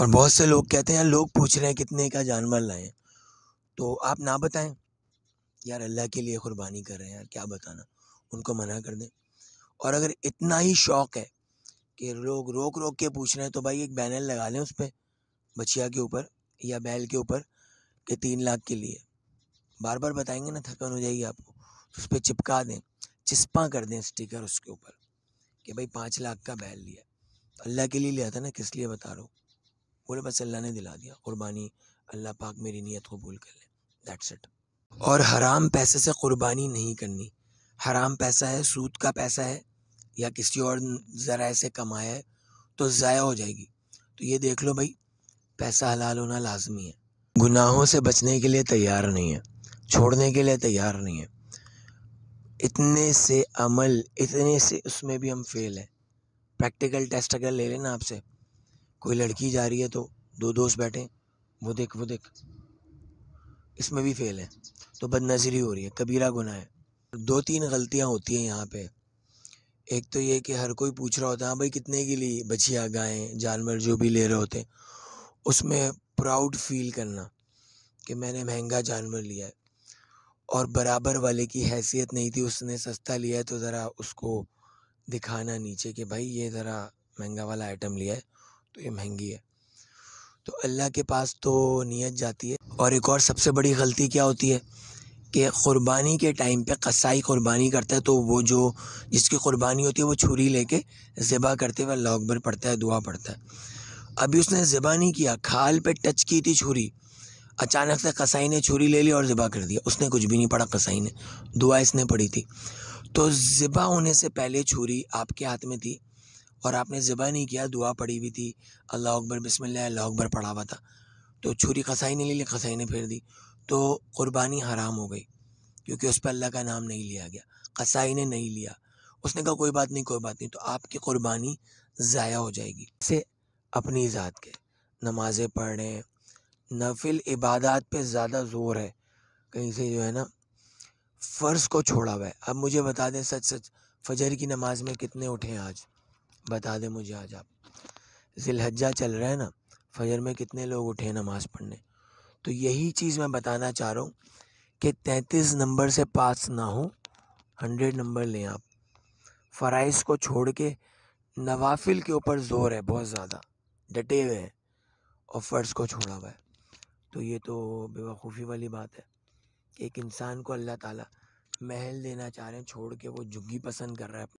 और बहुत से लोग कहते हैं लोग पूछ रहे हैं कितने का जानवर लाएं तो आप ना बताएं यार अल्लाह के लिए क़ुरबानी कर रहे हैं यार क्या बताना उनको मना कर दें और अगर इतना ही शौक़ है कि लोग रोक रोक के पूछ रहे हैं तो भाई एक बैनर लगा लें उस पर बछिया के ऊपर या बैल के ऊपर कि तीन लाख के लिए बार बार बताएंगे ना थकन हो जाएगी आपको तो उस पर चिपका दें चिस्पा कर दें स्टिकर उसके ऊपर कि भाई पाँच लाख का बैल लिया तो अल्लाह के लिए लिया था ना किस लिए बता रहा हूँ बोले बस अल्लाह ने दिला दिया कुर्बानी अल्लाह पाक मेरी नीयत कबूल कर ले दैट्स इट और हराम पैसे से कुर्बानी नहीं करनी हराम पैसा है सूद का पैसा है या किसी और ज़रा से कमाया है तो ज़ाया हो जाएगी तो ये देख लो भाई पैसा हलाल होना लाजमी है गुनाहों से बचने के लिए तैयार नहीं है छोड़ने के लिए तैयार नहीं है इतने से अमल इतने से उसमें भी हम फेल हैं प्रैक्टिकल टेस्ट अगर ले लेना आपसे कोई लड़की जा रही है तो दो दोस्त बैठे वो देख वो देख इसमें भी फेल है तो बदनजरी हो रही है कबीरा गुना है दो तीन गलतियाँ होती हैं यहाँ पे एक तो ये कि हर कोई पूछ रहा होता है हाँ भाई कितने के लिए बछिया गायें जानवर जो भी ले रहे होते हैं उसमें प्राउड फील करना कि मैंने महंगा जानवर लिया है और बराबर वाले की हैसियत नहीं थी उसने सस्ता लिया है तो ज़रा उसको दिखाना नीचे कि भाई ये ज़रा महंगा वाला आइटम लिया है तो ये महंगी है तो अल्लाह के पास तो नीयत जाती है और एक और सबसे बड़ी गलती क्या होती है कि क़ुरबानी के टाइम पे कसाई क़ुरबानी करता है तो वो जो जिसकी क़ुरबानी होती है वो छुरी लेके ज़िबा करते हुए अल्लाह अकबर पढ़ता है दुआ पढ़ता है अभी उसने ज़िबा नहीं किया खाल पे टच की थी छुरी अचानक से कसाई ने छुरी ले ली और ज़िबा कर दिया उसने कुछ भी नहीं पढ़ा कसाई ने दुआ इसने पढ़ी थी तो ज़िबा होने से पहले छुरी आपके हाथ में थी और आपने ज़बा नहीं किया दुआ पड़ी हुई थी अल्लाह अकबर बिसमिल्ल अल्लाह अकबर पढ़ा हुआ था तो छुरी कसाई ने ले ली कसाई ने फेर दी तो क़ुरबानी हराम हो गई क्योंकि उस पर अल्लाह का नाम नहीं लिया गया कसाई ने नहीं लिया उसने कहा कोई बात नहीं कोई बात नहीं तो आपकी क़ुरबानी ज़ाया हो जाएगी से अपनी ज़ात के नमाज़ें पढ़ रहे नफिल इबादत पे ज़्यादा ज़ोर है कहीं से जो है ना फ़र्ज़ को छोड़ा हुआ है अब मुझे बता दें सच सच फजर की नमाज़ में कितने उठे हैं आज बता दें मुझे आज आप जिलहजा चल रहा है ना फजर में कितने लोग उठे हैं नमाज़ पढ़ने तो यही चीज़ मैं बताना चाह रहा हूँ कि तैंतीस नंबर से पास ना हो हंड्रेड नंबर लें आप फ़राइज़ को छोड़ के नवाफिल के ऊपर ज़ोर है बहुत ज़्यादा डटे हुए हैं और फ़र्ज़ को छोड़ा हुआ है तो ये तो बेवकूफ़ी वाली बात है कि एक इंसान को अल्लाह ताला महल देना चाह रहे हैं छोड़ के वो झुग्गी पसंद कर रहा है